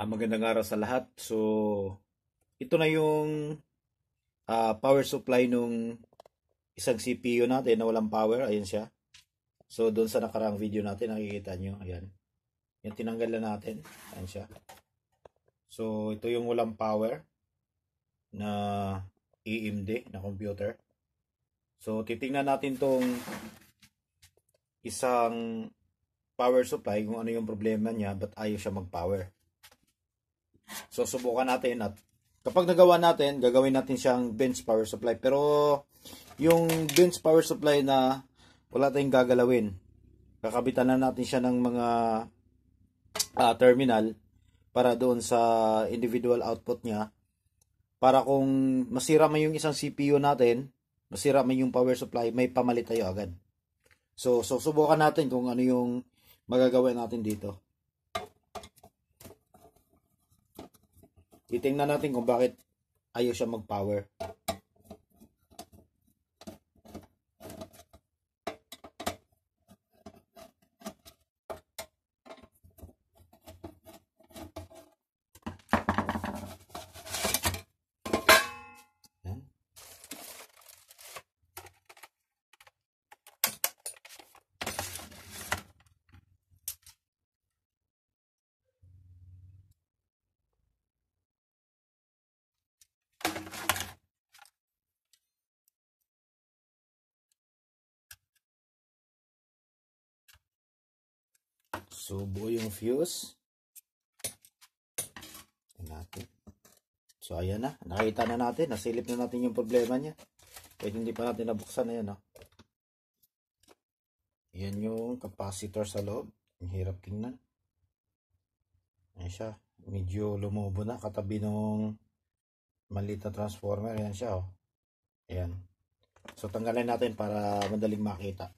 uh, magandang araw sa lahat. So, ito na yung uh, power supply nung isang CPU natin na walang power. Ayan siya. So, doon sa nakaraang video natin, nakikita nyo. Ayan. Yan, tinanggal na natin. Ayan siya. So, ito yung walang power na AMD e na computer. So, titingnan natin tong isang power supply kung ano yung problema niya but ayaw siya mag-power. So, subukan natin at kapag nagawa natin, gagawin natin siyang bench power supply. Pero, yung bench power supply na wala tayong gagalawin, kakabitan na natin siya ng mga uh, terminal para doon sa individual output niya. Para kung masira man yung isang CPU natin, masira man yung power supply, may pamalit tayo agad. So, so subukan natin kung ano yung magagawa natin dito. Titingnan natin kung bakit ayaw siya mag-power. So, buo yung fuse. Natin. So, ayan na. Nakita na natin. Nasilip na natin yung problema niya. Kahit hindi pa natin nabuksan. Ayan, oh. Yan yung capacitor sa loob. Ang hirap tingnan. Ayan siya. Medyo lumubo na. Katabi nung malita transformer. Ayan siya, oh. Ayan. So, tanggalin natin para madaling makita.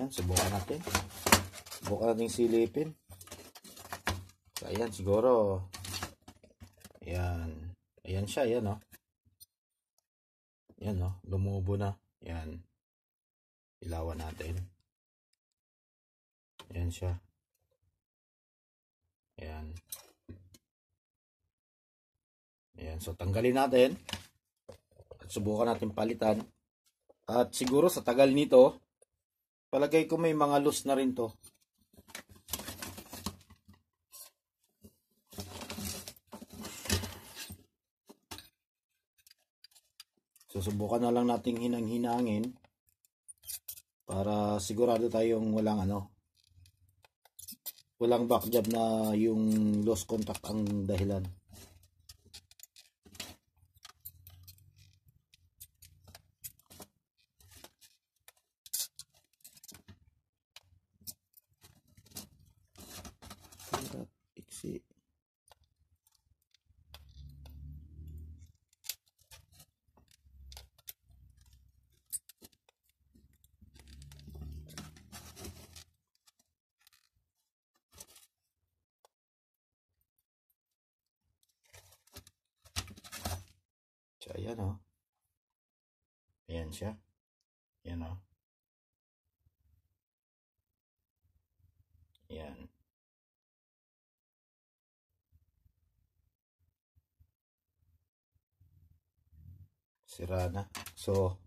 Ayan, subukan natin. Subukan natin silipin. So, ayan, siguro. Ayan. Ayan siya, ayan o. Oh. Ayan o, oh. lumubo na. Ayan. Ilawan natin. Ayan siya. Ayan. Ayan, so tanggalin natin. At subukan natin palitan. At siguro sa tagal nito, Palagay ko may mga loose na rin to. Susubukan na lang nating hinang-hinangin para sigurado tayong walang ano walang backjab na yung lost contact ang dahilan ano. Ayan siya. Ayan o. Oh. Ayan. Sira na. So,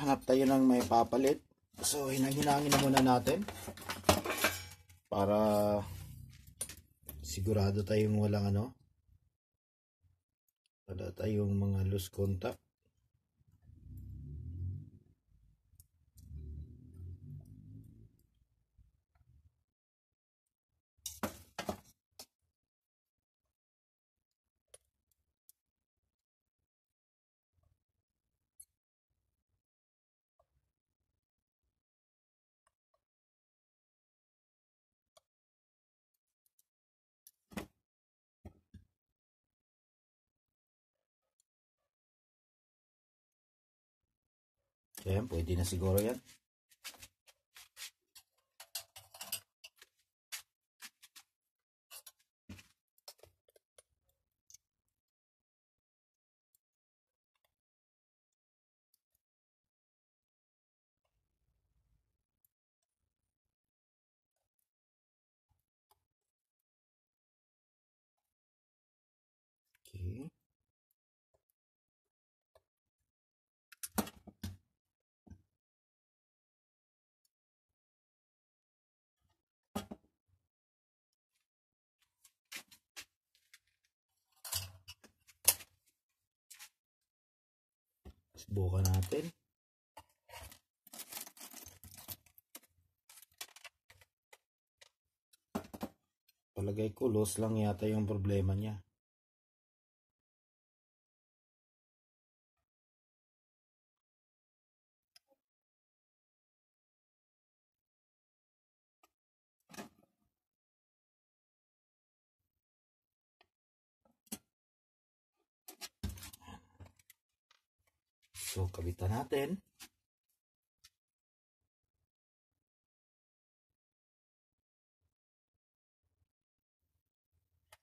hanap tayo ng may papalit. So, hinangin-hangin na muna natin para sigurado tayong walang ano wala tayong mga loose contact. Ayan, pwede na siguro yan. Subukan natin. Palagay ko, loss lang yata yung problema niya. So, kabitan natin.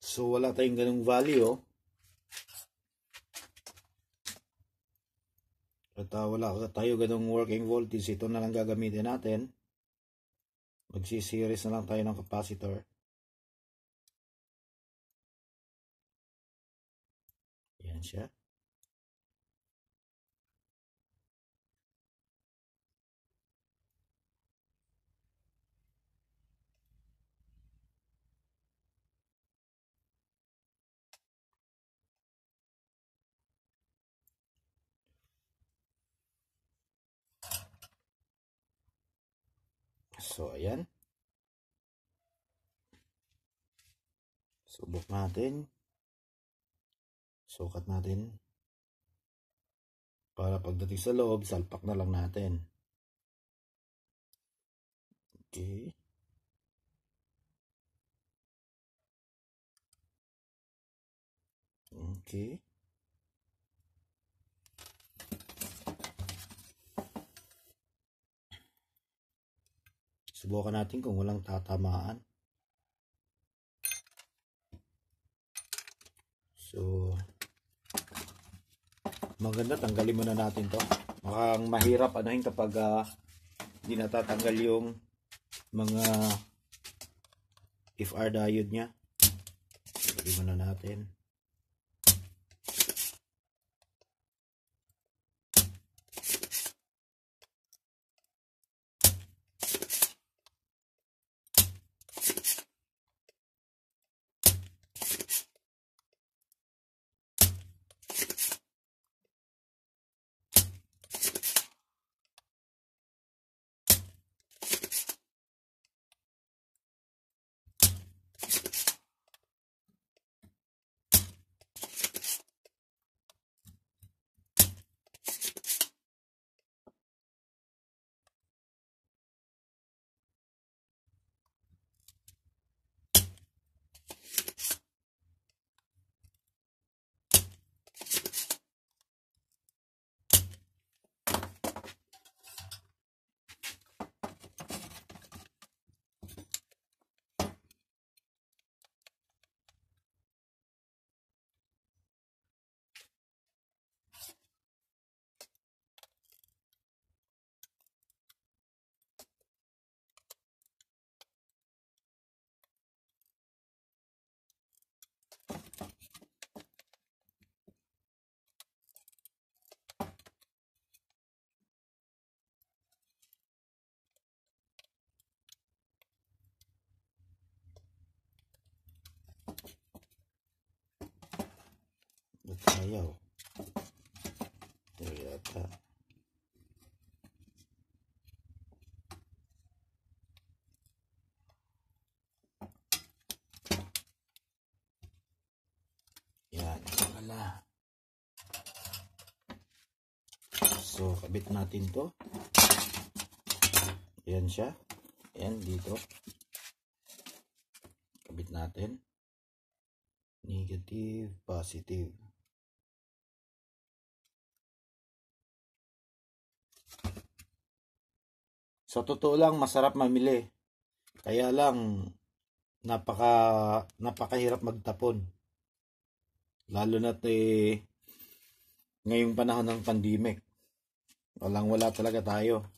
So, wala tayong ganung value. Oh. At uh, wala tayo ganung working voltage. Ito na lang gagamitin natin. Magsiseries na lang tayo ng capacitor. Yan siya. So, ayan. Subok natin. Sukat natin. Para pagdating sa loob, salpak na lang natin. Okay. Okay. Subukan natin kung walang tatamaan. So, maganda tanggalin muna natin to. Mukhang mahirap anuhin kapag uh, natatanggal yung mga FR diode niya. Tanggalin muna natin. ayaw. Ito yata. Yan, wala. So, kabit natin to. Yan siya. Yan, dito. Kabit natin. Negative, positive. Sa totoo lang, masarap mamili. Kaya lang, napaka, napakahirap magtapon. Lalo na eh, ngayong panahon ng pandemic. Walang wala talaga tayo.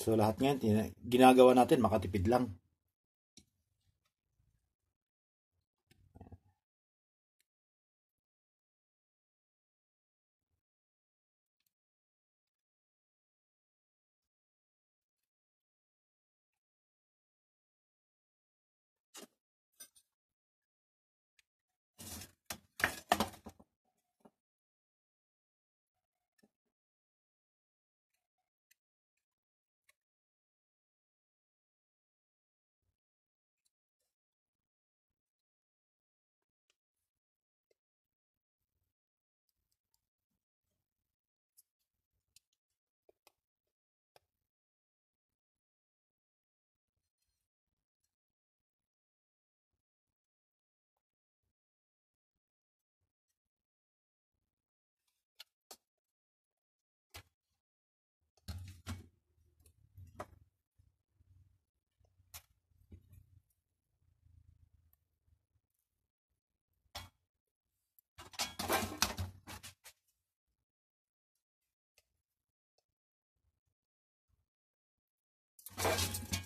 So lahat ngayon, ginagawa natin makatipid lang. Thank you.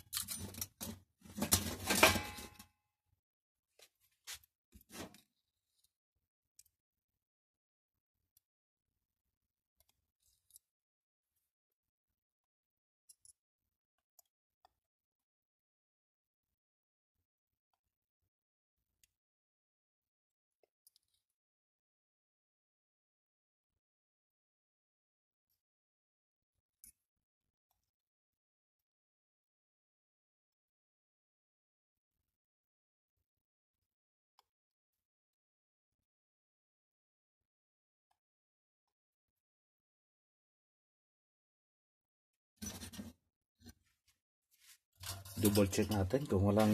double check natin kung walang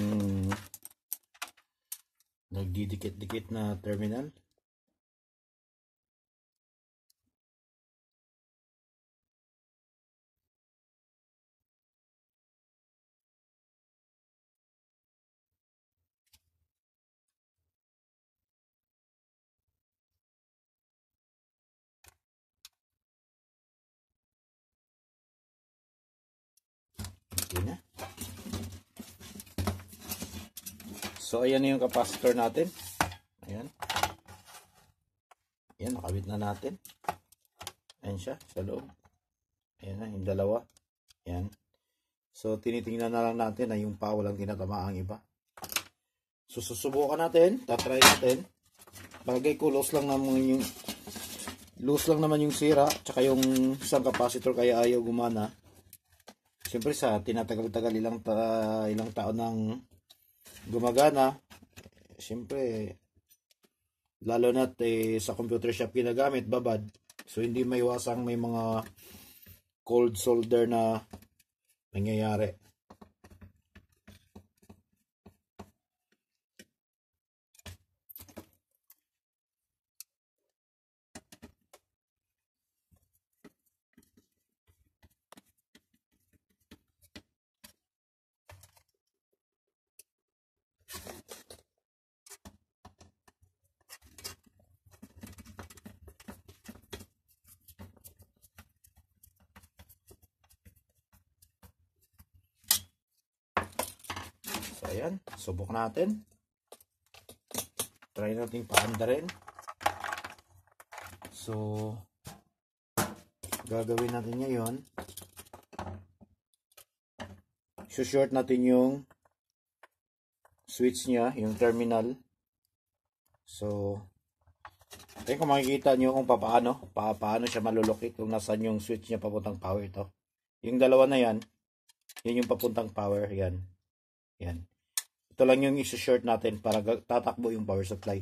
nagdidikit-dikit na terminal Okay na. So, ayan yung capacitor natin. Ayan. Ayan, nakabit na natin. Ayan siya, sa loob. Ayan na, yung dalawa. Ayan. So, tinitingnan na lang natin na yung pa walang tinatama ang iba. So, susubukan natin. Tatry natin. Bagay ko, loose lang naman yung loose lang naman yung sira tsaka yung isang capacitor kaya ayaw gumana. Siyempre sa tinatagal-tagal ilang ta, ilang taon ng gumagana. Siyempre, lalo na eh, sa computer shop ginagamit, babad. So, hindi maiwasang may mga cold solder na nangyayari. Ayan, subok natin. Try natin paanda rin. So, gagawin natin ngayon. Sushort natin yung switch niya, yung terminal. So, ayun kung makikita nyo kung paano, pa, paano siya malulokit kung nasan yung switch niya papuntang power ito. Yung dalawa na yan, yun yung papuntang power, yan. Yan. Ito lang yung isa-short natin para tatakbo yung power supply.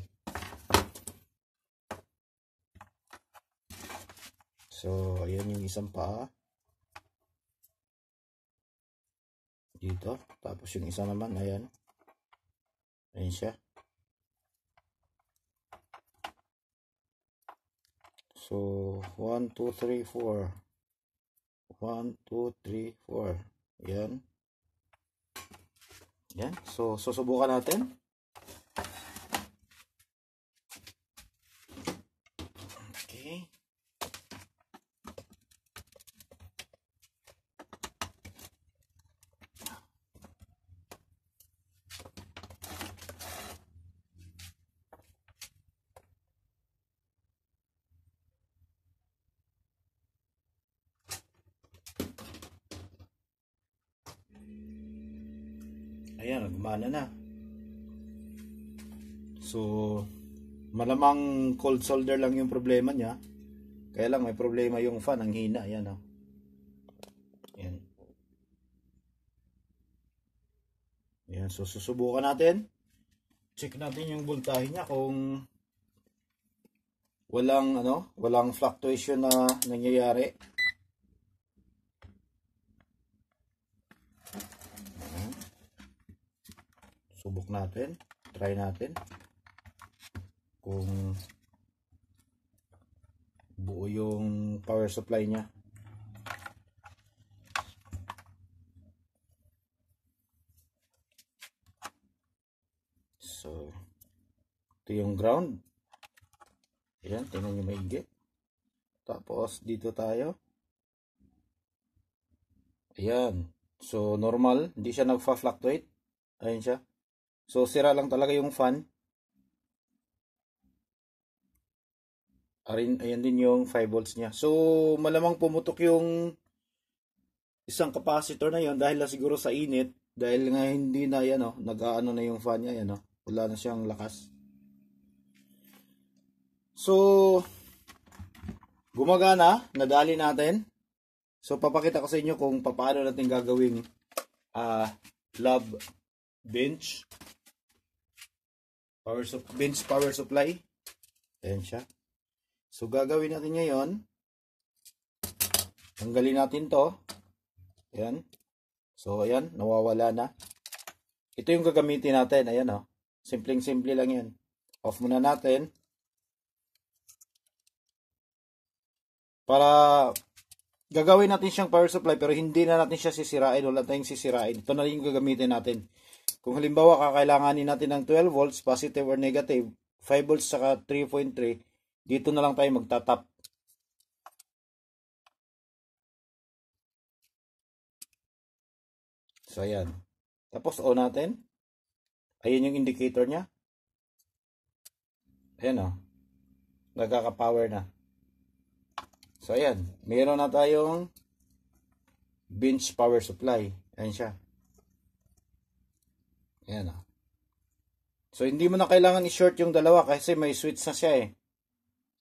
So, ayan yung isang paa. Dito. Tapos yung isa naman, ayan. Ayan siya. So, 1, 2, 3, 4. 1, 2, 3, 4. Ayan. Yan. So, susubukan natin. Ayan, gumana na. So, malamang cold solder lang yung problema niya. Kaya lang may problema yung fan, ang hina. Ayan, oh. Ayan. Ayan, so susubukan natin. Check natin yung voltahe niya kung walang ano, walang fluctuation na nangyayari. subok natin try natin kung buo yung power supply niya so ito yung ground ayan tingnan nyo maigi tapos dito tayo ayan so normal hindi siya nagfa-fluctuate ayun siya So, sira lang talaga yung fan. Arin, ayan din yung 5 volts niya. So, malamang pumutok yung isang capacitor na yon dahil na siguro sa init. Dahil nga hindi na yan, oh, nag-ano na yung fan niya, yan, oh, wala na siyang lakas. So, gumagana, nadali natin. So, papakita ko sa inyo kung paano natin gagawing uh, ah, love bench power sup bench power supply. Ayan siya. So, gagawin natin ngayon, tanggalin natin to. Ayan. So, ayan, nawawala na. Ito yung gagamitin natin. Ayan, oh. Simpleng-simple lang yan. Off muna natin. Para gagawin natin siyang power supply pero hindi na natin siya sisirain. Wala tayong sisirain. Ito na rin yung gagamitin natin. Kung halimbawa kakailanganin natin ng 12 volts, positive or negative, 5 volts saka 3.3, dito na lang tayo magtatap. So, ayan. Tapos, on natin. Ayan yung indicator niya. Ayan o. Oh. Nagkaka-power na. So, ayan. Meron na tayong bench power supply. Ayan siya. Ayan ah. So, hindi mo na kailangan i-short yung dalawa kasi may switch na siya eh.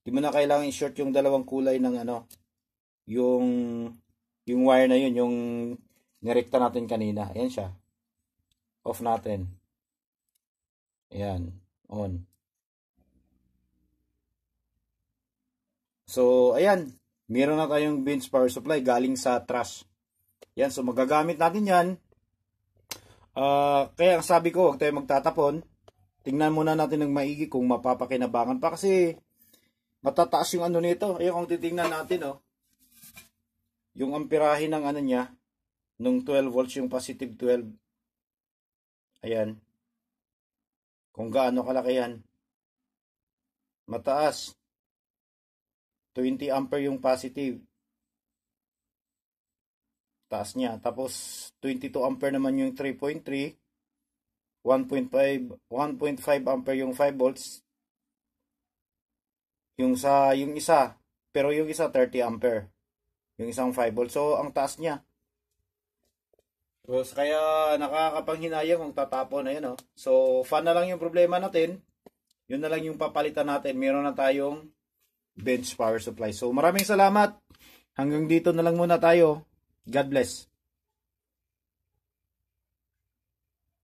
Hindi mo na kailangan i-short yung dalawang kulay ng ano, yung, yung wire na yun, yung nirekta natin kanina. Ayan siya. Off natin. Ayan. On. So, ayan. Meron na tayong bench power supply galing sa trash. Yan. So, magagamit natin yan Uh, kaya sabi ko, huwag tayo magtatapon. Tingnan muna natin ng maigi kung mapapakinabangan pa kasi matataas yung ano nito. Ayun, kung titingnan natin, oh, yung amperahe ng ano niya, nung 12 volts, yung positive 12. Ayan. Kung gaano kalaki yan. Mataas. 20 ampere yung positive taas niya. Tapos 22 ampere naman yung 3.3, 1.5 1.5 ampere yung 5 volts. Yung sa yung isa, pero yung isa 30 ampere. Yung isang 5 volts. So ang taas niya. So, kaya nakakapanghinaya kung tatapon na yun. Oh. So fan na lang yung problema natin. Yun na lang yung papalitan natin. Meron na tayong bench power supply. So maraming salamat. Hanggang dito na lang muna tayo. God bless.